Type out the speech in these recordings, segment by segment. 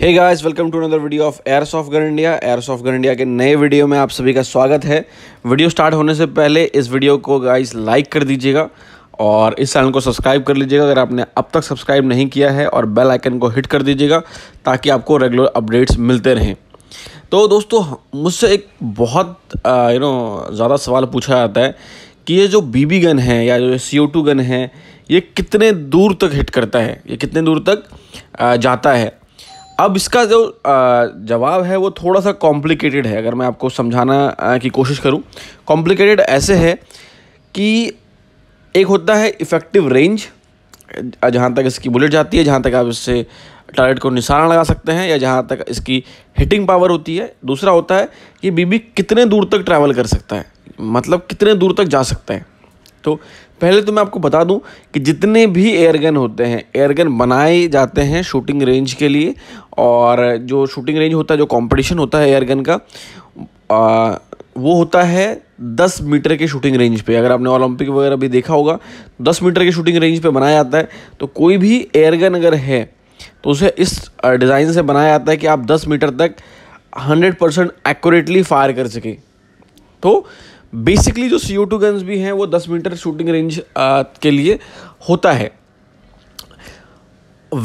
hey guys welcome to another video of airs of gun India airs of gun India के नए video में आप सभी का स्वागत है वीडियो स्टार्ट होने से पहले इस वीडियो को गाइस लाइक कर दीजिएगा और इस चैनल को सब्सक्राइब कर लीजिएगा अगर आपने अब तक सब्सक्राइब नहीं किया है और बेल आइकन को हिट कर दीजिएगा ताकि आपको रेगुलर अपडेट्स मिलते रहें तो दोस्तों मुझसे एक बहुत यू नो ज़्यादा सवाल पूछा जाता है कि ये जो बीबी गन है या जो सी गन है ये कितने दूर तक हिट करता है ये कितने दूर तक जाता है अब इसका जो जवाब है वो थोड़ा सा कॉम्प्लिकेटेड है अगर मैं आपको समझाना की कोशिश करूँ कॉम्प्लिकेटेड ऐसे है कि एक होता है इफ़ेक्टिव रेंज जहाँ तक इसकी बुलेट जाती है जहाँ तक आप इससे टारगेट को निशाना लगा सकते हैं या जहाँ तक इसकी हिटिंग पावर होती है दूसरा होता है कि बीबी कितने दूर तक ट्रैवल कर सकता है मतलब कितने दूर तक जा सकता है तो पहले तो मैं आपको बता दूं कि जितने भी एयरगन होते हैं एयरगन बनाए जाते हैं शूटिंग रेंज के लिए और जो शूटिंग रेंज होता है जो कंपटीशन होता है एयरगन का आ, वो होता है दस मीटर के शूटिंग रेंज पे अगर आपने ओलंपिक वगैरह भी देखा होगा दस मीटर के शूटिंग रेंज पे बनाया जाता है तो कोई भी एयरगन अगर है तो उसे इस डिज़ाइन से बनाया जाता है कि आप दस मीटर तक हंड्रेड परसेंट एक्यूरेटली फायर कर सकें तो बेसिकली जो सी ओ टू गन्स भी हैं वो दस मीटर शूटिंग रेंज के लिए होता है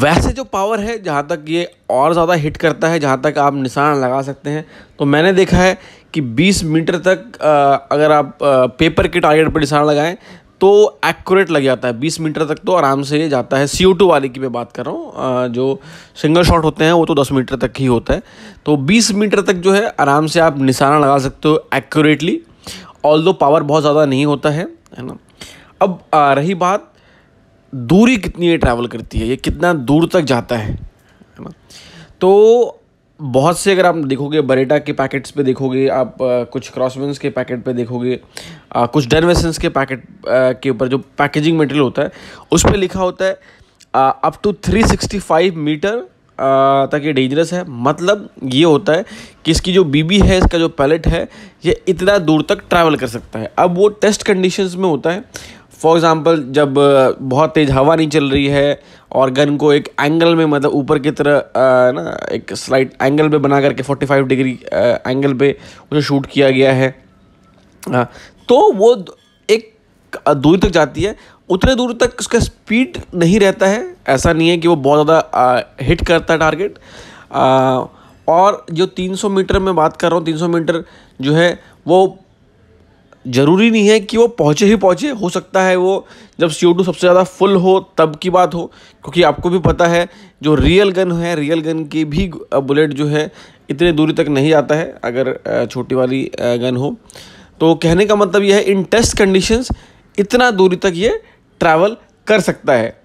वैसे जो पावर है जहाँ तक ये और ज़्यादा हिट करता है जहाँ तक आप निशान लगा सकते हैं तो मैंने देखा है कि 20 मीटर तक अगर आप पेपर के टारगेट पर निशान लगाएं तो एक्यूरेट लग जाता है 20 मीटर तक तो आराम से ये जाता है सी ओ टू वाले की मैं बात कर रहा हूँ जो सिंगल शॉट होते हैं वो तो 10 मीटर तक ही होता है तो 20 मीटर तक जो है आराम से आप निशाना लगा सकते हो एक्यूरेटली ऑल दो पावर बहुत ज़्यादा नहीं होता है है ना अब आ, रही बात दूरी कितनी ये ट्रैवल करती है ये कितना दूर तक जाता है है ना तो बहुत से अगर आप देखोगे बरेटा के पैकेट्स पे देखोगे आप आ, कुछ क्रॉसवेंस के पैकेट पे देखोगे आ, कुछ डेनवेसन्स के पैकेट आ, के ऊपर जो पैकेजिंग मटेरियल होता है उस पर लिखा होता है अप टू फाइव मीटर तक ये डेंजरस है मतलब ये होता है कि इसकी जो बीबी है इसका जो पैलेट है ये इतना दूर तक ट्रैवल कर सकता है अब वो टेस्ट कंडीशंस में होता है फॉर एग्ज़ाम्पल जब बहुत तेज़ हवा नहीं चल रही है और गन को एक एंगल में मतलब ऊपर की तरह ना एक स्लाइट एंगल पे बना करके 45 डिग्री एंगल पे उसे शूट किया गया है तो वो दूरी तक जाती है उतने दूर तक उसका स्पीड नहीं रहता है ऐसा नहीं है कि वो बहुत ज़्यादा हिट करता है टारगेट और जो 300 मीटर में बात कर रहा हूँ 300 मीटर जो है वो ज़रूरी नहीं है कि वो पहुँचे ही पहुँचे हो सकता है वो जब सी सबसे ज़्यादा फुल हो तब की बात हो क्योंकि आपको भी पता है जो रियल गन है रियल गन की भी बुलेट जो है इतने दूरी तक नहीं जाता है अगर छोटी वाली गन हो तो कहने का मतलब यह है इन टेस्ट कंडीशंस इतना दूरी तक ये ट्रैवल कर सकता है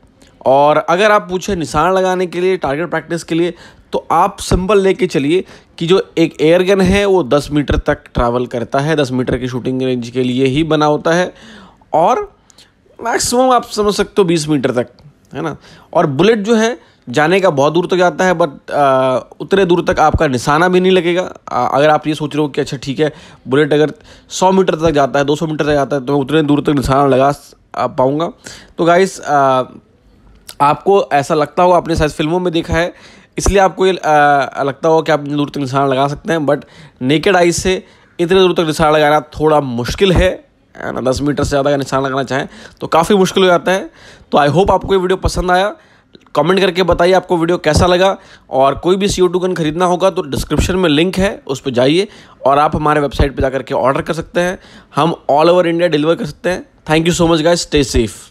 और अगर आप पूछें निशान लगाने के लिए टारगेट प्रैक्टिस के लिए तो आप सिंबल लेके चलिए कि जो एक एयर गन है वो 10 मीटर तक ट्रैवल करता है 10 मीटर की शूटिंग रेंज के लिए ही बना होता है और मैक्सिमम आप समझ सकते हो 20 मीटर तक है ना और बुलेट जो है जाने का बहुत दूर तक जाता है बट उतने दूर तक आपका निशाना भी नहीं लगेगा आ, अगर आप ये सोच रहे हो कि अच्छा ठीक है बुलेट अगर 100 मीटर तक जाता है 200 मीटर तक जाता है तो मैं उतने दूर तक निशाना लगा पाऊँगा तो गाइस आपको ऐसा लगता होगा आपने शायद फिल्मों में देखा है इसलिए आपको ये लगता होगा कि आप दूर तक निशाना लगा सकते हैं बट नेकेड आइज से इतने दूर तक निशाना लगाना थोड़ा मुश्किल है ना दस मीटर से ज़्यादा का निशान लगाना चाहें तो काफ़ी मुश्किल हो जाता है तो आई होप आपको ये वीडियो पसंद आया कमेंट करके बताइए आपको वीडियो कैसा लगा और कोई भी सी गन खरीदना होगा तो डिस्क्रिप्शन में लिंक है उस पर जाइए और आप हमारे वेबसाइट पर जा करके ऑर्डर कर सकते हैं हम ऑल ओवर इंडिया डिलीवर कर सकते हैं thank you so much guys stay safe